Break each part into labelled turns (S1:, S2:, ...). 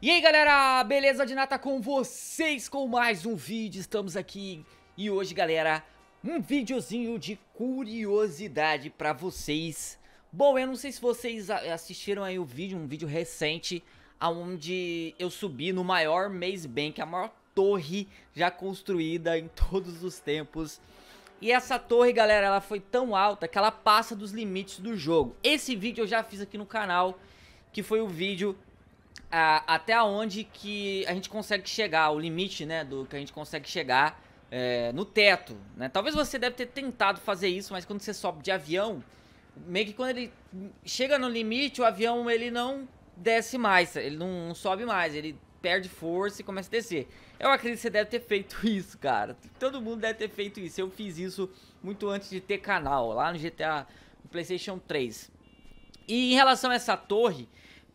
S1: E aí galera, beleza de nata com vocês com mais um vídeo, estamos aqui e hoje galera, um videozinho de curiosidade pra vocês Bom, eu não sei se vocês assistiram aí o vídeo, um vídeo recente Onde eu subi no maior Maze Bank, a maior torre já construída em todos os tempos e essa torre, galera, ela foi tão alta que ela passa dos limites do jogo. Esse vídeo eu já fiz aqui no canal, que foi o vídeo a, até onde que a gente consegue chegar, o limite, né, do que a gente consegue chegar é, no teto, né? Talvez você deve ter tentado fazer isso, mas quando você sobe de avião, meio que quando ele chega no limite, o avião ele não desce mais, ele não, não sobe mais, ele perde força e começa a descer. Eu acredito que você deve ter feito isso, cara. Todo mundo deve ter feito isso. Eu fiz isso muito antes de ter canal, lá no GTA, no PlayStation 3. E em relação a essa torre,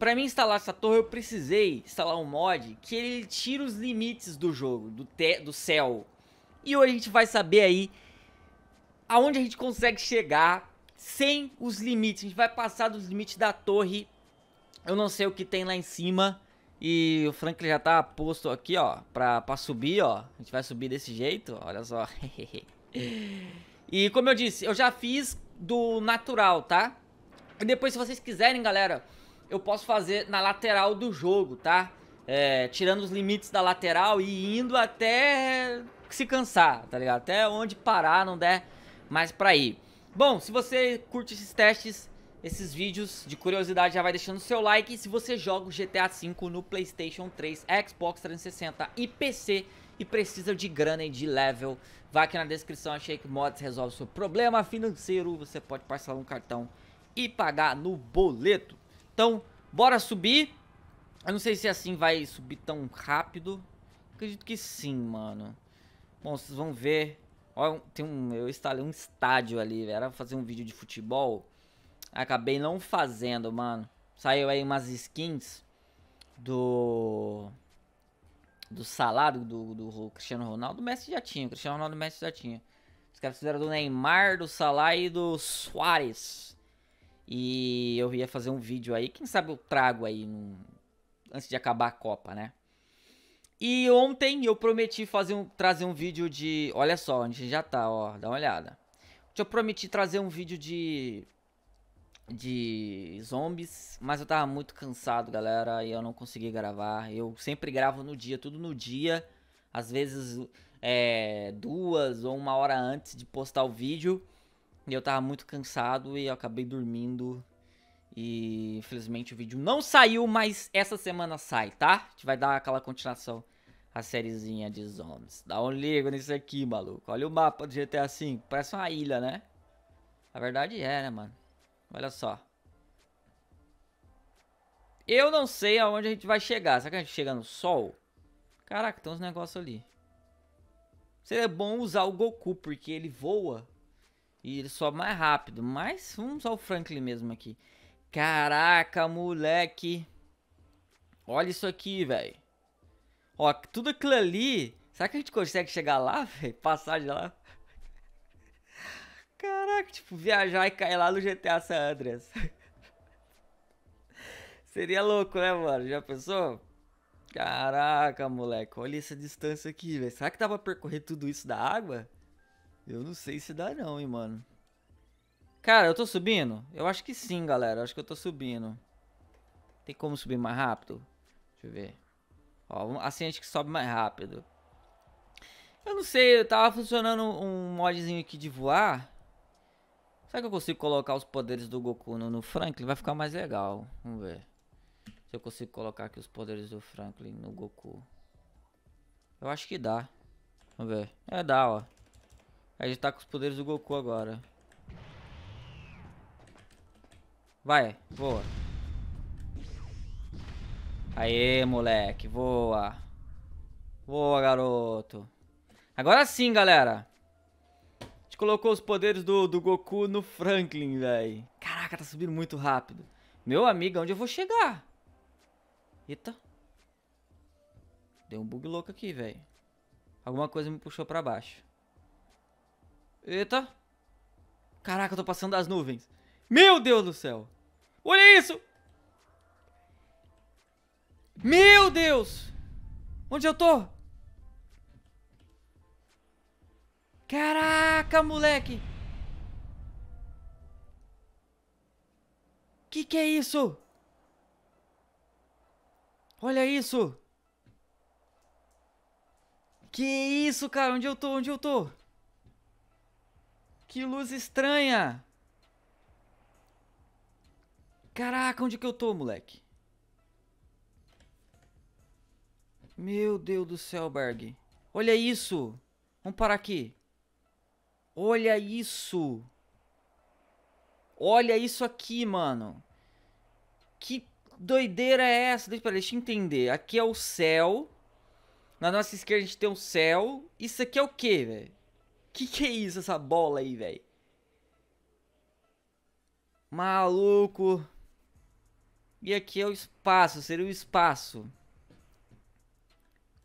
S1: para mim instalar essa torre, eu precisei instalar um mod que ele tira os limites do jogo, do, te, do céu. E hoje a gente vai saber aí aonde a gente consegue chegar sem os limites. A gente vai passar dos limites da torre. Eu não sei o que tem lá em cima. E o Franklin já tá posto aqui, ó, pra, pra subir, ó. A gente vai subir desse jeito, olha só. e como eu disse, eu já fiz do natural, tá? E depois, se vocês quiserem, galera eu posso fazer na lateral do jogo, tá? É, tirando os limites da lateral e indo até se cansar, tá ligado? Até onde parar, não der mais pra ir. Bom, se você curte esses testes, esses vídeos de curiosidade, já vai deixando o seu like. E se você joga o GTA V no PlayStation 3, Xbox 360 e PC e precisa de grana e de level, vai aqui na descrição, a Shake Mods resolve seu problema financeiro. Você pode parcelar um cartão e pagar no boleto. Então, bora subir. Eu não sei se assim vai subir tão rápido. Acredito que sim, mano. Bom, vocês vão ver. tem um, eu instalei um estádio ali. Era fazer um vídeo de futebol. Acabei não fazendo, mano. Saiu aí umas skins do do salário do, do, Cristiano Ronaldo, o Messi já tinha, o Cristiano Ronaldo o Messi já tinha. Os caras fizeram do Neymar, do Salah e do Soares. E eu ia fazer um vídeo aí, quem sabe eu trago aí antes de acabar a Copa, né? E ontem eu prometi fazer um, trazer um vídeo de. Olha só, onde a gente já tá, ó, dá uma olhada. Eu prometi trazer um vídeo de. De zombies, mas eu tava muito cansado, galera, e eu não consegui gravar. Eu sempre gravo no dia, tudo no dia. Às vezes é, duas ou uma hora antes de postar o vídeo. E eu tava muito cansado e eu acabei dormindo. E infelizmente o vídeo não saiu, mas essa semana sai, tá? A gente vai dar aquela continuação a sériezinha de zombies. Dá um ligo nisso aqui, maluco. Olha o mapa do GTA V. Parece uma ilha, né? A verdade é, né, mano? Olha só. Eu não sei aonde a gente vai chegar. Será que a gente chega no sol? Caraca, tem uns negócios ali. Seria bom usar o Goku, porque ele voa e ele sobe mais rápido. Mas vamos ao Franklin mesmo aqui. Caraca, moleque. Olha isso aqui, velho. Ó, tudo aquilo ali. Será que a gente consegue chegar lá, velho? Passar de lá? Caraca, tipo, viajar e cair lá no GTA San Andreas. Seria louco, né, mano? Já pensou? Caraca, moleque. Olha essa distância aqui, velho. Será que dá pra percorrer tudo isso da água? Eu não sei se dá não, hein, mano. Cara, eu tô subindo? Eu acho que sim, galera. Eu acho que eu tô subindo. Tem como subir mais rápido? Deixa eu ver. Ó, assim a gente sobe mais rápido. Eu não sei, eu tava funcionando um modzinho aqui de voar. Será que eu consigo colocar os poderes do Goku no, no Franklin? Vai ficar mais legal. Vamos ver. Se eu consigo colocar aqui os poderes do Franklin no Goku. Eu acho que dá. Vamos ver. É, dá, ó. A gente tá com os poderes do Goku agora. Vai, voa. Aê, moleque, voa. Voa, garoto. Agora sim, galera. A gente colocou os poderes do, do Goku no Franklin, velho. Caraca, tá subindo muito rápido. Meu amigo, onde eu vou chegar? Eita. Deu um bug louco aqui, velho. Alguma coisa me puxou pra baixo. Eita. Caraca, eu tô passando das nuvens. Meu Deus do céu. Olha isso. Meu Deus. Onde eu tô? Caraca, moleque. Que que é isso? Olha isso. Que isso, cara? Onde eu tô? Onde eu tô? Que luz estranha! Caraca, onde que eu tô, moleque? Meu Deus do céu, Berg. Olha isso! Vamos parar aqui. Olha isso! Olha isso aqui, mano. Que doideira é essa? Deixa, pera, deixa eu entender. Aqui é o céu. Na nossa esquerda a gente tem o um céu. Isso aqui é o quê, velho? Que que é isso, essa bola aí, velho? Maluco. E aqui é o espaço, seria o espaço.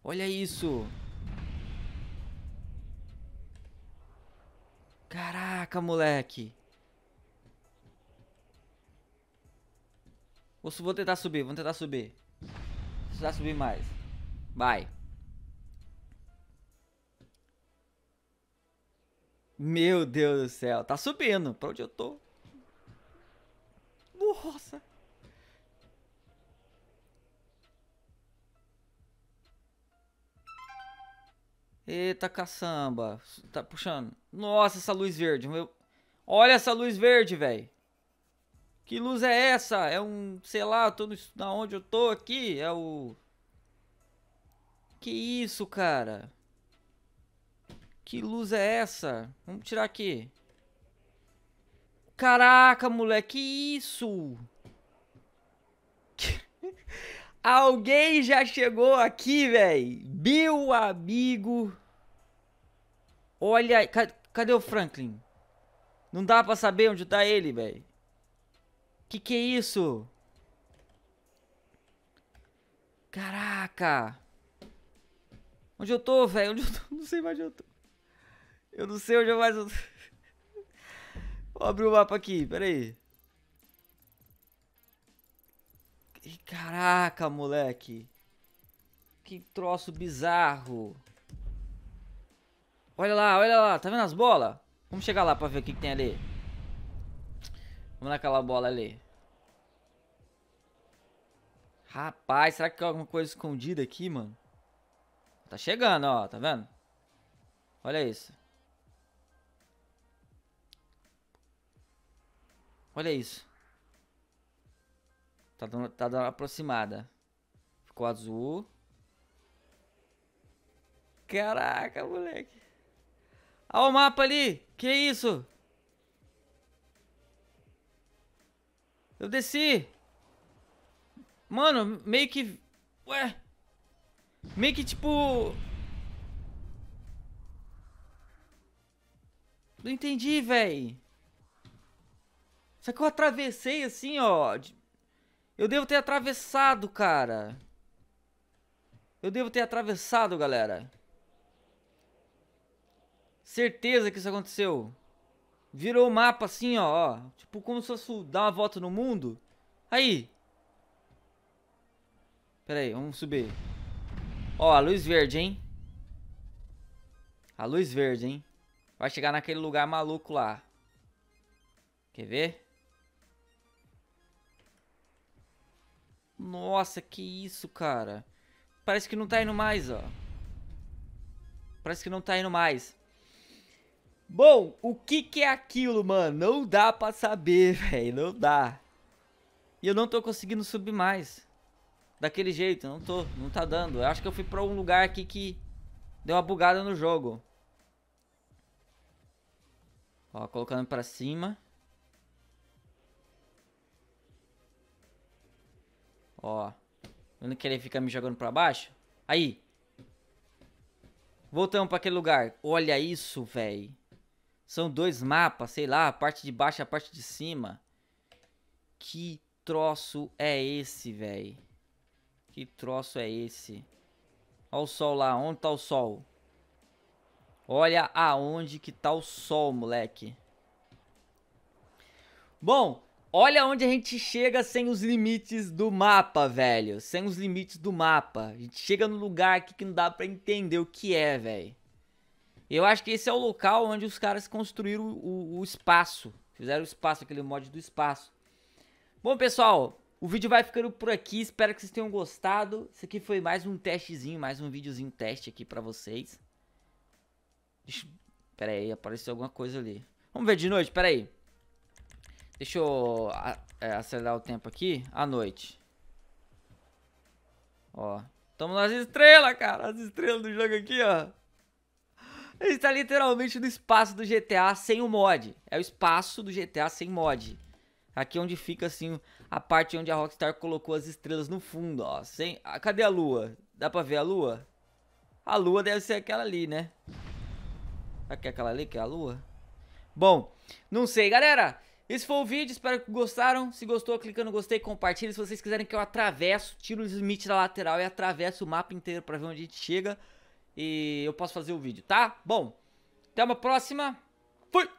S1: Olha isso. Caraca, moleque. vou tentar subir, vamos tentar subir. Vou tentar subir mais. Vai. Meu Deus do céu, tá subindo. Pra onde eu tô? Nossa! Eita caçamba. Tá puxando. Nossa, essa luz verde. Meu... Olha essa luz verde, velho. Que luz é essa? É um, sei lá, tô no, na onde eu tô aqui? É o... Que isso, cara? Que luz é essa? Vamos tirar aqui. Caraca, moleque, que isso? Alguém já chegou aqui, velho? Meu amigo. Olha, cadê o Franklin? Não dá pra saber onde tá ele, velho. Que que é isso? Caraca. Onde eu tô, velho? Onde eu tô? Não sei mais onde eu tô. Eu não sei onde eu é mais... Vou abrir o mapa aqui, peraí. Caraca, moleque. Que troço bizarro. Olha lá, olha lá. Tá vendo as bolas? Vamos chegar lá pra ver o que, que tem ali. Vamos naquela bola ali. Rapaz, será que tem alguma coisa escondida aqui, mano? Tá chegando, ó. Tá vendo? Olha isso. Olha isso. Tá dando, tá dando aproximada. Ficou azul. Caraca, moleque. Olha o mapa ali. Que isso? Eu desci. Mano, meio que... Ué? Meio que tipo... Não entendi, velho. Só que eu atravessei assim, ó. Eu devo ter atravessado, cara. Eu devo ter atravessado, galera. Certeza que isso aconteceu. Virou o mapa assim, ó, ó. Tipo, como se fosse dar uma volta no mundo. Aí. Pera aí, vamos subir. Ó, a luz verde, hein. A luz verde, hein. Vai chegar naquele lugar maluco lá. Quer ver? Nossa, que isso, cara. Parece que não tá indo mais, ó. Parece que não tá indo mais. Bom, o que que é aquilo, mano? Não dá pra saber, velho. Não dá. E eu não tô conseguindo subir mais. Daquele jeito, não tô. Não tá dando. Eu acho que eu fui pra um lugar aqui que deu uma bugada no jogo. Ó, colocando pra cima. Ó. Eu não querer ficar me jogando pra baixo. Aí. Voltamos pra aquele lugar. Olha isso, velho. São dois mapas, sei lá. A parte de baixo e a parte de cima. Que troço é esse, velho? Que troço é esse? Olha o sol lá. Onde tá o sol? Olha aonde que tá o sol, moleque. Bom, Olha onde a gente chega sem os limites do mapa, velho. Sem os limites do mapa. A gente chega num lugar aqui que não dá pra entender o que é, velho. Eu acho que esse é o local onde os caras construíram o, o, espaço. Fizeram o espaço, aquele mod do espaço. Bom, pessoal, o vídeo vai ficando por aqui. Espero que vocês tenham gostado. Isso aqui foi mais um testezinho, mais um videozinho teste aqui pra vocês. Deixa... Pera aí, apareceu alguma coisa ali. Vamos ver de noite, pera aí. Deixa eu é, acelerar o tempo aqui. À noite. Ó. Tamo nas estrelas, cara. As estrelas do jogo aqui, ó. Ele está literalmente no espaço do GTA sem o mod. É o espaço do GTA sem mod. Aqui é onde fica, assim, a parte onde a Rockstar colocou as estrelas no fundo, ó. Sem... Ah, cadê a lua? Dá pra ver a lua? A lua deve ser aquela ali, né? Será que é aquela ali que é a lua? Bom, não sei, galera. Esse foi o vídeo, espero que gostaram. Se gostou, clica no gostei, compartilha. Se vocês quiserem que eu atravesso, tiro o Smith da lateral e atravesso o mapa inteiro pra ver onde a gente chega. E eu posso fazer o vídeo, tá? Bom, até uma próxima. Fui!